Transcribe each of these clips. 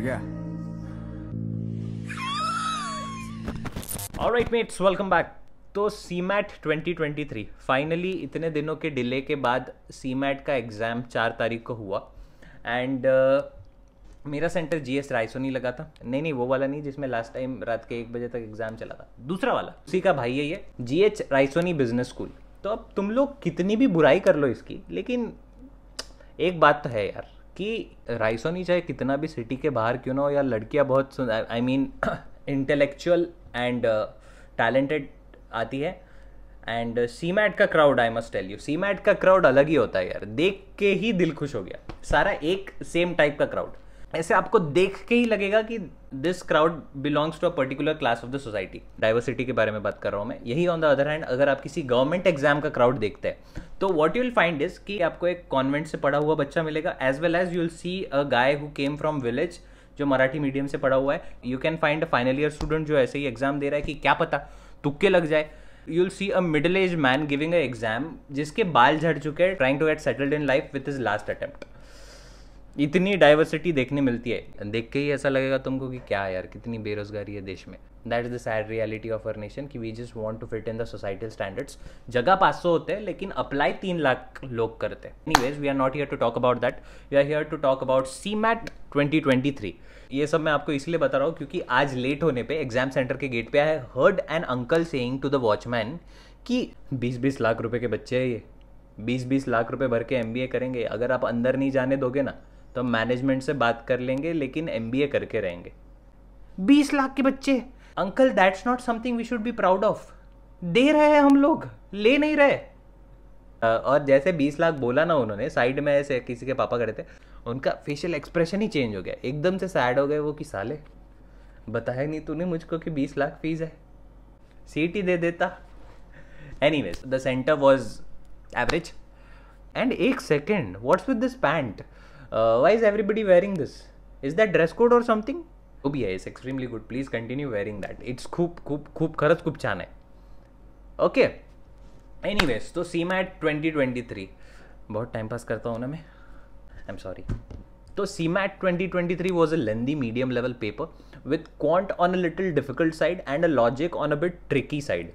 मर गया alright mats welcome back तो सी मैट ट्वेंटी फाइनली इतने दिनों के डिले के बाद सी मैट का एग्ज़ाम चार तारीख को हुआ एंड uh, मेरा सेंटर जी एस रायसोनी लगा था नहीं नहीं वो वाला नहीं जिसमें लास्ट टाइम रात के एक बजे तक एग्ज़ाम चला था दूसरा वाला उसी का भाई है ये G H Raisoni business school तो अब तुम लोग कितनी भी बुराई कर लो इसकी लेकिन एक बात तो है यार कि रायसोनी चाहे कितना भी सिटी के बाहर क्यों ना हो या लड़कियाँ बहुत I mean intellectual and talented आती है एंड सी मैट का crowd I must tell you C mat का क्राउड अलग ही होता है यार देख के ही दिल खुश हो गया सारा एक सेम टाइप का क्राउड ऐसे आपको देख के ही लगेगा कि this crowd belongs to a particular class of the society diversity के बारे में बात कर रहा हूँ मैं यही ऑन द अदर हैंड अगर आप किसी गवर्नमेंट एग्जाम का क्राउड देखते हैं तो वॉट यूल फाइंड इज कि आपको एक कॉन्वेंट से पढ़ा हुआ बच्चा मिलेगा as well as you'll see a guy who came from village जो मराठी मीडियम से पढ़ा हुआ है you can find a final year student जो ऐसे ही एग्जाम दे रहा है कि क्या पता तुक्के लग जाए you'll see a middle age man giving a exam जिसके बाल झड़ चुके हैं trying to get settled in life with his last attempt इतनी डाइवर्सिटी देखने मिलती है देख के ही ऐसा लगेगा तुमको कि क्या यार कितनी बेरोजगारी है देश में that is the sad reality of our nation कि we just want to fit in the societal standards जगह सौ होते हैं लेकिन अप्लाई तीन लाख लोग करते हैं ways we are not here to talk about that we are here to talk about CMAT twenty ये सब मैं आपको इसलिए बता रहा हूँ क्योंकि आज लेट होने पर एग्जाम सेंटर के गेट पे आए heard and uncle saying to the watchman कि बीस बीस लाख रुपए के बच्चे हैं ये बीस बीस लाख रुपए भर के एम करेंगे अगर आप अंदर नहीं जाने दोगे ना तो हम मैनेजमेंट से बात कर लेंगे लेकिन एम करके रहेंगे बीस लाख के बच्चे uncle that's not something we should be proud of दे रहे हैं हम लोग ले नहीं रहे और जैसे बीस लाख बोला ना उन्होंने साइड में ऐसे किसी के पापा खड़े थे उनका फेशियल एक्सप्रेशन ही चेंज हो गया एकदम से सैड हो गए वो कि साले बताया नहीं तूने मुझको कि बीस लाख फीस है सीट ही दे देता anyways the centre was average and एक second what's with this pant why is everybody wearing this is that dress code और समथिंग तो भी है is extremely good please continue wearing that it's खूब खूब खूब खरच खूब छान है ओके एनी वेज तो CMAT twenty twenty three बहुत टाइम पास करता हूँ ना मैं आई एम सॉरी तो CMAT twenty twenty three was a lengthy medium level paper with quant on a little difficult side and a logic on a bit tricky side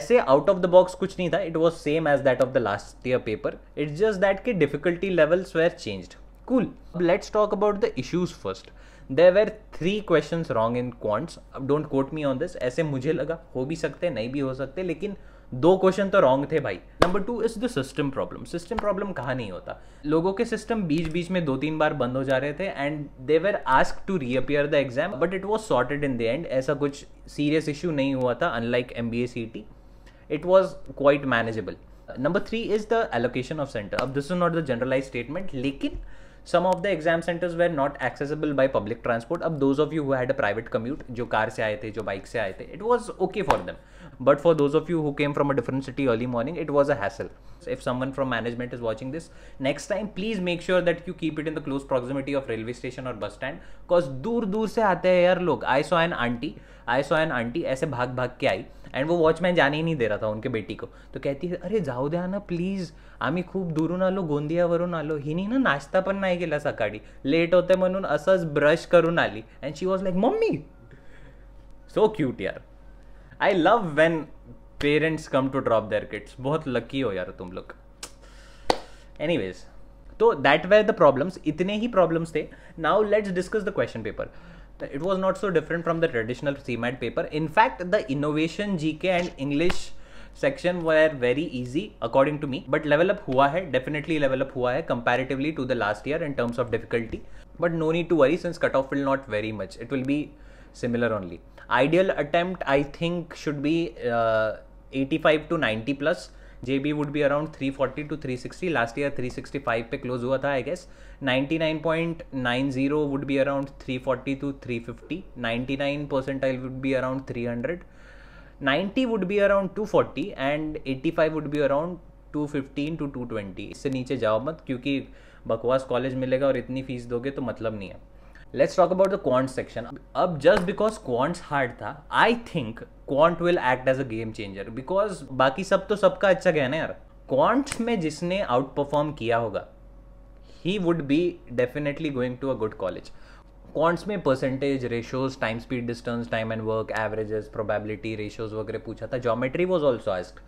ऐसे out of the box कुछ नहीं था it was same as that of the last year paper it's just that के difficulty levels where changed cool let's talk about the issues first there were three question wrong in quants अब don't quote me on this ऐसे मुझे लगा हो भी सकते नहीं भी हो सकते लेकिन दो क्वेश्चन तो रॉन्ग थे भाई number two is the system problem system problem कहा नहीं होता लोगों के सिस्टम बीच बीच में दो तीन बार बंद हो जा रहे थे and they were ask to reappear the exam but it was sorted in the end ऐसा कुछ सीरियस इश्यू नहीं हुआ था unlike M B A C T it was quite manageable number three is the allocation of centre अब this is not the generalise statement लेकिन some of the exam centres were not accessible by public transport अब those of you who had a private commute जो car से आए थे जो bike से आए थे it was okay for them but for those of you who came from a different city early morning it was a hassle if someone from management is watching this next time please make sure that you keep it in the close proximity of railway station और bus stand because दूर दूर से आते हैं यार लोग I saw an aunty I saw an aunty ऐसे भाग भाग के आई एंड वो वॉचमैन जाने ही नहीं दे रहा था उनके बेटी को तो कहती है अरे जाओ दे आना प्लीज आम्मी खूब दुरून आलो गोंदिया वरुण आलो ही नहीं ना नाश्ता पण नाही नाही केला सकाळी लेट होते म्हणून असंच ब्रश करून आली and she was like mummy so cute यार I love when parents come to drop their kids बहुत लकी हो यार तुम लोग एनीवेज तो दैट वेर द प्रॉब्लम्स इतने ही प्रॉब्लम्स थे now let's discuss the question paper it was not so different from the traditional CMAT paper in fact the innovation G K and English section are very easy according to me but level up हुआ है definitely level up हुआ है comparatively to the last year in terms of difficulty but no need to worry since cut off will not very much it will be similar only ideal attempt I think should be eighty five to ninety plus J B would be around three forty to three sixty last year three sixty five पे close हुआ था I guess ninety nine point nine zero would be around three forty to three fifty ninety nine I would be around three hundred ninety would be around two forty and eighty five would be around two fifteen to two twenty इससे नीचे जाओ मत क्योंकि बकवास college मिलेगा और इतनी fees दोगे तो मतलब नहीं है let's talk about the quant section अब जस्ट बिकॉज क्वांट्स हार्ड था I think quant will act as a game changer because बाकी सब तो सबका अच्छा गया ना यार क्वांट्स में जिसने आउट परफॉर्म किया होगा he would be definitely going to a good college quants में percentage ratios time speed distance time and work averages probability ratios वगैरह पूछा था geometry was also ask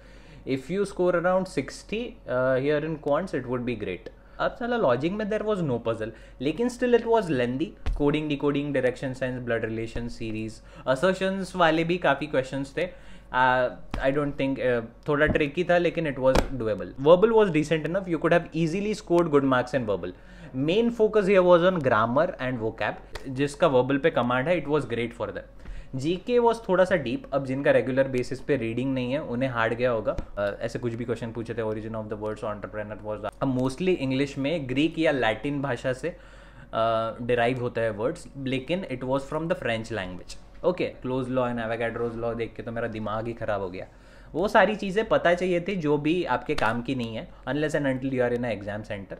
if you score around sixty here in quants it would be great अब साला logic में there was no puzzle लेकिन still it was lengthy coding decoding direction sense blood relation series assertions वाले भी काफ़ी question थे I don't think थोड़ा tricky था लेकिन it was doable verbal was decent enough you could have easily scored good marks in verbal main focus ये was on grammar and वो जिसका वर्बल पे कमांड है it was great for that के was थोड़ा सा डीप अब जिनका रेगुलर बेसिस पे रीडिंग नहीं है उन्हें हार्ड गया होगा uh, ऐसे कुछ भी क्वेश्चन पूछे थे origin of the words entrepreneur was अब मोस्टली इंग्लिश में ग्रीक या लैटिन भाषा से डिराइव uh, होता है वर्ड्स लेकिन it was from the French language okay close law and Avogadro's law देख के तो मेरा दिमाग ही खराब हो गया वो सारी चीज़ें पता चाहिए थी जो भी आपके काम की नहीं है unless and until you are in exam centre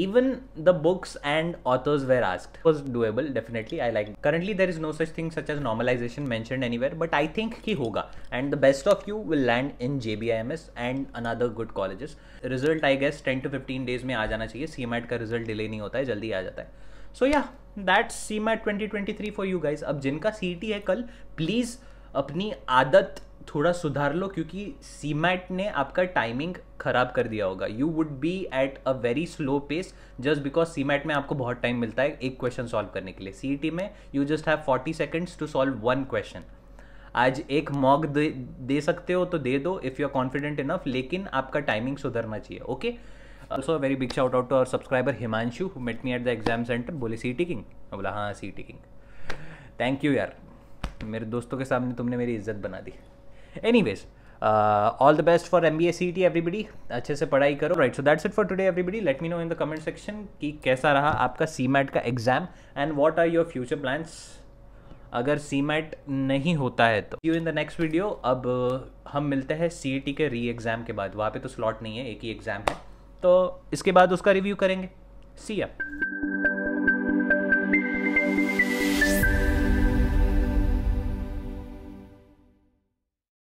even the books and authors were ask was doable definitely I like currently there is no such thing such as normalisation mention anywhere but I think ही होगा and the best of you will land in J B I M S and another good colleges result I guess ten to fifteen days में आ जाना चाहिए सी mat का result delay नहीं होता है जल्दी आ जाता है so yeah that CMAT twenty twenty three for you guys अब जिनका सी टी है कल प्लीज़ अपनी आदत थोड़ा सुधार लो क्योंकि सीमैट ने आपका टाइमिंग खराब कर दिया होगा you would be at a very slow pace just because CMAT में आपको बहुत टाइम मिलता है एक क्वेश्चन सॉल्व करने के लिए सी e में you just have forty seconds to solve one question आज एक मॉक दे दे सकते हो तो दे दो if you are confident enough लेकिन आपका टाइमिंग सुधरना चाहिए okay also very big shout out to our subscriber Himanshu met me at the exam centre बोले सी टिकिंग e बोला हाँ सी टिकिंग थैंक यू यार मेरे दोस्तों के सामने तुमने मेरी इज्जत बना दी anyways all the best for M B S C T everybody अच्छे से पढ़ाई करो right so that's it for today everybody let me know in the comment section कि कैसा रहा आपका सी मैट का exam and what are your future plans अगर सी मैट नहीं होता है तो you in the next video अब uh, हम मिलते हैं सी टी e के री एग्ज़ाम के बाद वहाँ पे तो स्लॉट नहीं है एक ही एग्ज़ाम है तो इसके बाद उसका रिव्यू करेंगे सी या